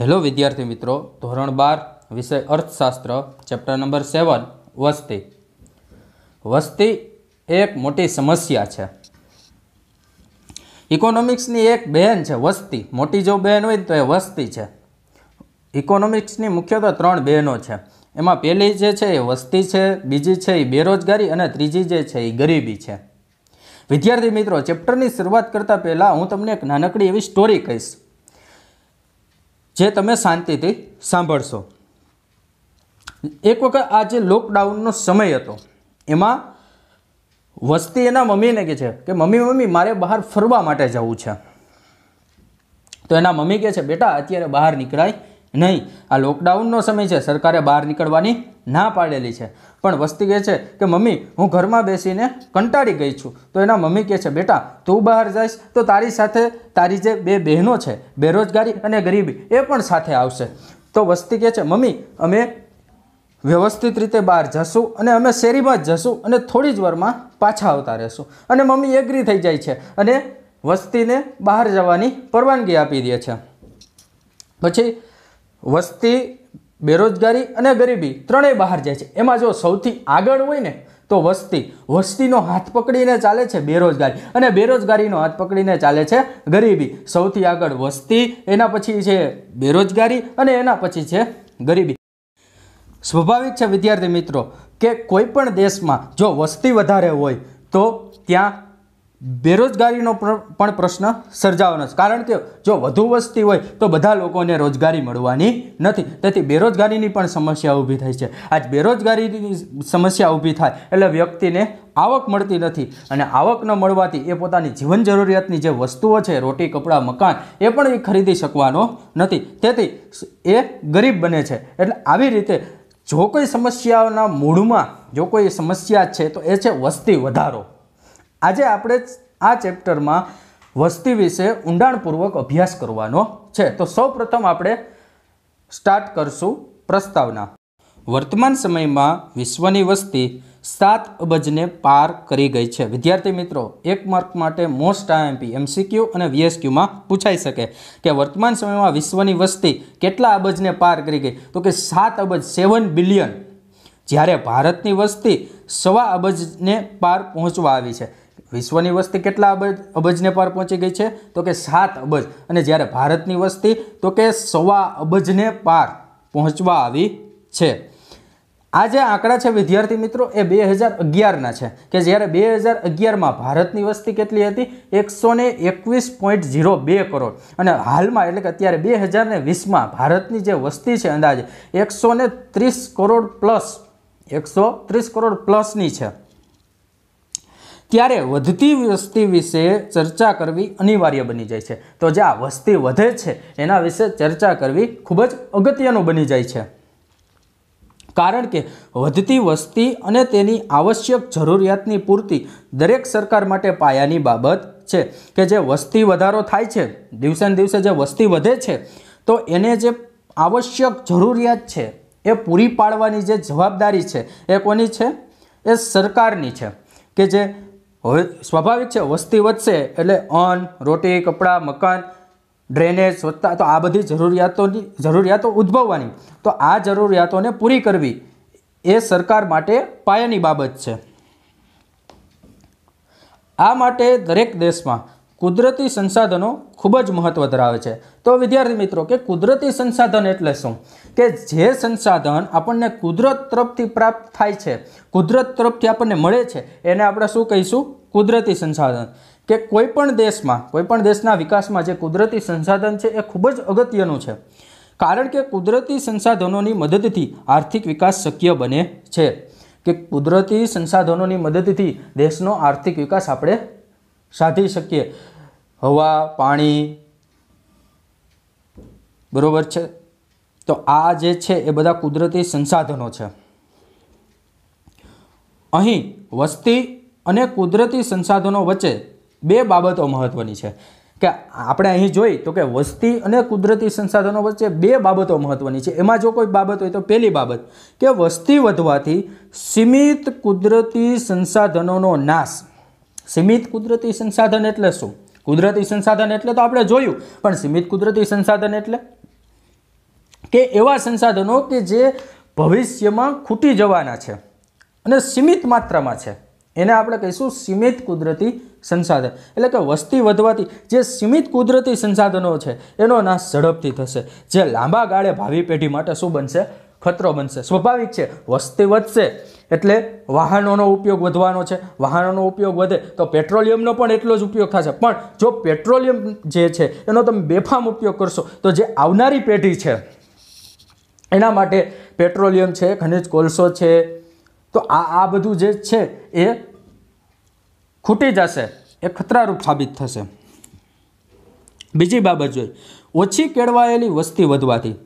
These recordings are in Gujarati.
હેલો વિદ્યાર્થી મિત્રો ધોરણ બાર વિષય અર્થશાસ્ત્ર ચેપ્ટર નંબર સેવન વસ્તી વસ્તી એક મોટી સમસ્યા છે ઇકોનોમિક્સની એક બહેન છે વસ્તી મોટી જો બહેન હોય તો એ વસ્તી છે ઇકોનોમિક્સની મુખ્યત્વે ત્રણ બહેનો છે એમાં પહેલી જે છે એ વસ્તી છે બીજી છે એ બેરોજગારી અને ત્રીજી જે છે એ ગરીબી છે વિદ્યાર્થી મિત્રો ચેપ્ટરની શરૂઆત કરતાં પહેલાં હું તમને એક નાનકડી એવી સ્ટોરી કહીશ જે તમે શાંતિથી સાંભળશો એક વખત આ જે લોકડાઉનનો સમય હતો એમાં વસ્તી એના મમ્મીને કહે છે કે મમ્મી મમ્મી મારે બહાર ફરવા માટે જવું છે તો એના મમ્મી કહે છે બેટા અત્યારે બહાર નીકળાય નહીં આ લોકડાઉનનો સમય છે સરકારે બહાર નીકળવાની ના પાડેલી છે પણ વસ્તી કહે છે કે મમ્મી હું ઘરમાં બેસીને કંટાળી ગઈ છું તો એના મમ્મી કહે છે બેટા તું બહાર જઈશ તો તારી સાથે તારી જે બે બહેનો છે બેરોજગારી અને ગરીબી એ પણ સાથે આવશે તો વસ્તી કહે છે મમ્મી અમે વ્યવસ્થિત રીતે બહાર જશું અને અમે શેરીમાં જ જશું અને થોડી જ વારમાં પાછા આવતા રહેશું અને મમ્મી એગ્રી થઈ જાય છે અને વસ્તીને બહાર જવાની પરવાનગી આપી દે છે પછી વસ્તી બેરોજગારી અને ગરીબી ત્રણેય બહાર જાય છે એમાં જો સૌથી આગળ હોય ને તો વસ્તી વસ્તીનો હાથ પકડીને ચાલે છે બેરોજગારી અને બેરોજગારીનો હાથ પકડીને ચાલે છે ગરીબી સૌથી આગળ વસ્તી એના પછી છે બેરોજગારી અને એના પછી છે ગરીબી સ્વાભાવિક છે વિદ્યાર્થી મિત્રો કે કોઈ પણ દેશમાં જો વસ્તી વધારે હોય તો ત્યાં બેરોજગારીનો પણ પ્રશ્ન સર્જાવાનો છે કારણ કે જો વધુ વસ્તી હોય તો બધા લોકોને રોજગારી મળવાની નથી તેથી બેરોજગારીની પણ સમસ્યા ઊભી થાય છે આજ બેરોજગારીની સમસ્યા ઊભી થાય એટલે વ્યક્તિને આવક મળતી નથી અને આવક ન મળવાથી એ પોતાની જીવન જરૂરિયાતની જે વસ્તુઓ છે રોટી કપડાં મકાન એ પણ એ ખરીદી શકવાનો નથી તેથી એ ગરીબ બને છે એટલે આવી રીતે જો કોઈ સમસ્યાઓના મૂળમાં જો કોઈ સમસ્યા છે તો એ છે વસ્તી વધારો આજે આપણે આ ચેપ્ટરમાં વસ્તી વિશે ઊંડાણપૂર્વક અભ્યાસ કરવાનો છે તો સૌપ્રથમ આપણે સ્ટાર્ટ કરશું પ્રસ્તાવના વર્તમાન સમયમાં વિશ્વની વસ્તી સાત અબજને પાર કરી ગઈ છે વિદ્યાર્થી મિત્રો એક માર્ક માટે મોસ્ટ આઈએમપી એમસીક્યુ અને વીએસક્યુમાં પૂછાઈ શકે કે વર્તમાન સમયમાં વિશ્વની વસ્તી કેટલા અબજને પાર કરી ગઈ તો કે સાત અબજ સેવન બિલિયન જ્યારે ભારતની વસ્તી સવા અબજને પાર પહોંચવા આવી છે વિશ્વની વસ્તી કેટલા અબજ અબજને પાર પહોંચી ગઈ છે તો કે સાત અબજ અને જ્યારે ભારતની વસ્તી તો કે સવા અબજને પાર પહોંચવા આવી છે આ જે આંકડા છે વિદ્યાર્થી મિત્રો એ બે હજાર અગિયારના છે કે જ્યારે બે હજાર અગિયારમાં ભારતની વસ્તી કેટલી હતી એકસો ને એકવીસ પોઈન્ટ ઝીરો બે કરોડ અને હાલમાં એટલે કે અત્યારે બે હજાર ને વીસમાં ભારતની જે વસ્તી છે અંદાજે એકસો ને ત્રીસ કરોડ પ્લસ એકસો ત્રીસ કરોડ પ્લસની છે ત્યારે વધતી વસ્તી વિશે ચર્ચા કરવી અનિવાર્ય બની જાય છે તો જે આ વસ્તી વધે છે એના વિશે ચર્ચા કરવી ખૂબ જ અગત્યનું બની જાય છે કારણ કે વધતી વસ્તી અને તેની આવશ્યક જરૂરિયાતની પૂર્તિ દરેક સરકાર માટે પાયાની બાબત છે કે જે વસ્તી વધારો થાય છે દિવસે ને દિવસે જે વસ્તી વધે છે તો એને જે આવશ્યક જરૂરિયાત છે એ પૂરી પાડવાની જે જવાબદારી છે એ કોની છે એ સરકારની છે કે જે હવે સ્વાભાવિક છે વસ્તી વધશે એટલે અન્ન રોટી કપડાં મકાન ડ્રેનેજ સ્વચ્છતા તો આ બધી જરૂરિયાતોની જરૂરિયાતો ઉદ્ભવવાની તો આ જરૂરિયાતોને પૂરી કરવી એ સરકાર માટે પાયાની બાબત છે આ માટે દરેક દેશમાં કુદરતી સંસાધનો ખૂબ જ મહત્ત્વ ધરાવે છે તો વિદ્યાર્થી મિત્રો કે કુદરતી સંસાધન એટલે શું કે જે સંસાધન આપણને કુદરત તરફથી પ્રાપ્ત થાય છે કુદરત તરફથી આપણને મળે છે એને આપણે શું કહીશું કુદરતી સંસાધન કે કોઈપણ દેશમાં કોઈપણ દેશના વિકાસમાં જે કુદરતી સંસાધન છે એ ખૂબ જ અગત્યનું છે કારણ કે કુદરતી સંસાધનોની મદદથી આર્થિક વિકાસ શક્ય બને છે કે કુદરતી સંસાધનોની મદદથી દેશનો આર્થિક વિકાસ આપણે સાધી શકીએ હવા પાણી બરાબર છે તો આ જે છે એ બધા કુદરતી સંસાધનો છે અહીં વસ્તી અને કુદરતી સંસાધનો વચ્ચે બે બાબતો મહત્ત્વની છે કે આપણે અહીં જોઈ તો કે વસ્તી અને કુદરતી સંસાધનો વચ્ચે બે બાબતો મહત્ત્વની છે એમાં જો કોઈ બાબત હોય તો પહેલી બાબત કે વસ્તી વધવાથી સીમિત કુદરતી સંસાધનોનો નાશ સીમિત કુદરતી સંસાધન એટલે શું કુદરતી સંસાધન એટલે તો આપણે જોયું પણ સીમિત કુદરતી સંસાધન એટલે કે એવા સંસાધનો કે જે ભવિષ્યમાં ખૂટી જવાના છે અને સીમિત માત્રામાં છે એને આપણે કહીશું સીમિત કુદરતી સંસાધન એટલે કે વસ્તી વધવાથી જે સીમિત કુદરતી સંસાધનો છે એનો નાશ ઝડપથી થશે જે લાંબા ગાળે ભાવિ પેઢી માટે શું બનશે ખતરો બનશે સ્વાભાવિક છે વસ્તી વધશે એટલે વાહનોનો ઉપયોગ વધવાનો છે વાહનોનો ઉપયોગ વધે તો પેટ્રોલિયમનો પણ એટલો જ ઉપયોગ થશે પણ જો પેટ્રોલિયમ જે છે એનો તમે બેફામ ઉપયોગ કરશો તો જે આવનારી પેઢી છે એના માટે પેટ્રોલિયમ છે ખનિજ કોલસો છે તો આ આ બધું જે છે એ ખૂટી જશે એ ખતરારૂપ સાબિત થશે બીજી બાબત જોઈ ઓછી કેળવાયેલી વસ્તી વધવાથી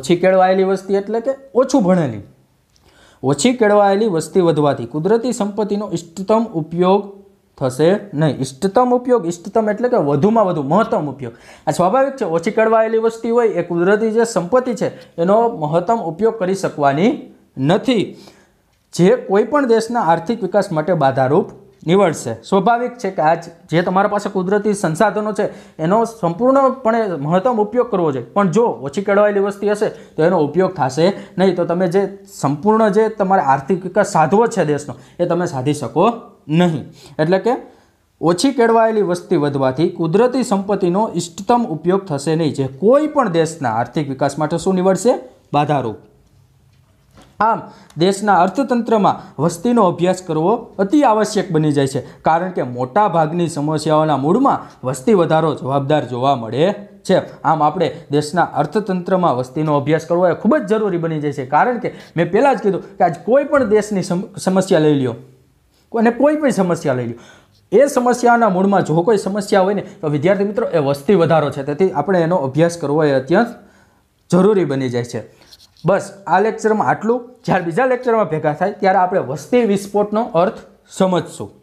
ઓછી કેળવાયેલી વસ્તી એટલે કે ઓછું ભણેલી ઓછી કેળવાયેલી વસ્તી વધવાથી કુદરતી સંપત્તિનો ઇષ્ટતમ ઉપયોગ થશે નહીં ઇષ્ટતમ ઉપયોગ ઇષ્ટતમ એટલે કે વધુમાં વધુ મહત્તમ ઉપયોગ આ સ્વાભાવિક છે ઓછી કેળવાયેલી વસ્તી હોય એ કુદરતી જે સંપત્તિ છે એનો મહત્તમ ઉપયોગ કરી શકવાની નથી જે કોઈપણ દેશના આર્થિક વિકાસ માટે બાધારૂપ નિવડશે સ્વાભાવિક છે કે આજ જે તમારા પાસે કુદરતી સંસાધનો છે એનો સંપૂર્ણપણે મહત્તમ ઉપયોગ કરવો જોઈએ પણ જો ઓછી કેળવાયેલી વસ્તી હશે તો એનો ઉપયોગ થશે નહીં તો તમે જે સંપૂર્ણ જે તમારે આર્થિક વિકાસ સાધવો છે દેશનો એ તમે સાધી શકો નહીં એટલે કે ઓછી કેળવાયેલી વસ્તી વધવાથી કુદરતી સંપત્તિનો ઇષ્ટતમ ઉપયોગ થશે નહીં જે કોઈ પણ દેશના આર્થિક વિકાસ માટે શું નિવડશે બાધારૂપ આમ દેશના અર્થતંત્રમાં વસ્તીનો અભ્યાસ કરવો અતિ આવશ્યક બની જાય છે કારણ કે મોટા ભાગની સમસ્યાઓના મૂળમાં વસ્તી વધારો જવાબદાર જોવા મળે છે આમ આપણે દેશના અર્થતંત્રમાં વસ્તીનો અભ્યાસ કરવો એ ખૂબ જ જરૂરી બની જાય છે કારણ કે મેં પહેલાં જ કીધું કે આજ કોઈ પણ દેશની સમસ્યા લઈ લ્યો અને કોઈ પણ સમસ્યા લઈ લ્યો એ સમસ્યાના મૂળમાં જો કોઈ સમસ્યા હોય ને તો વિદ્યાર્થી મિત્રો એ વસ્તી વધારો છે તેથી આપણે એનો અભ્યાસ કરવો એ અત્યંત જરૂરી બની જાય છે બસ આ લેક્ચરમાં આટલું જ્યારે બીજા લેક્ચરમાં ભેગા થાય ત્યારે આપણે વસ્તી વિસ્ફોટનો અર્થ સમજશું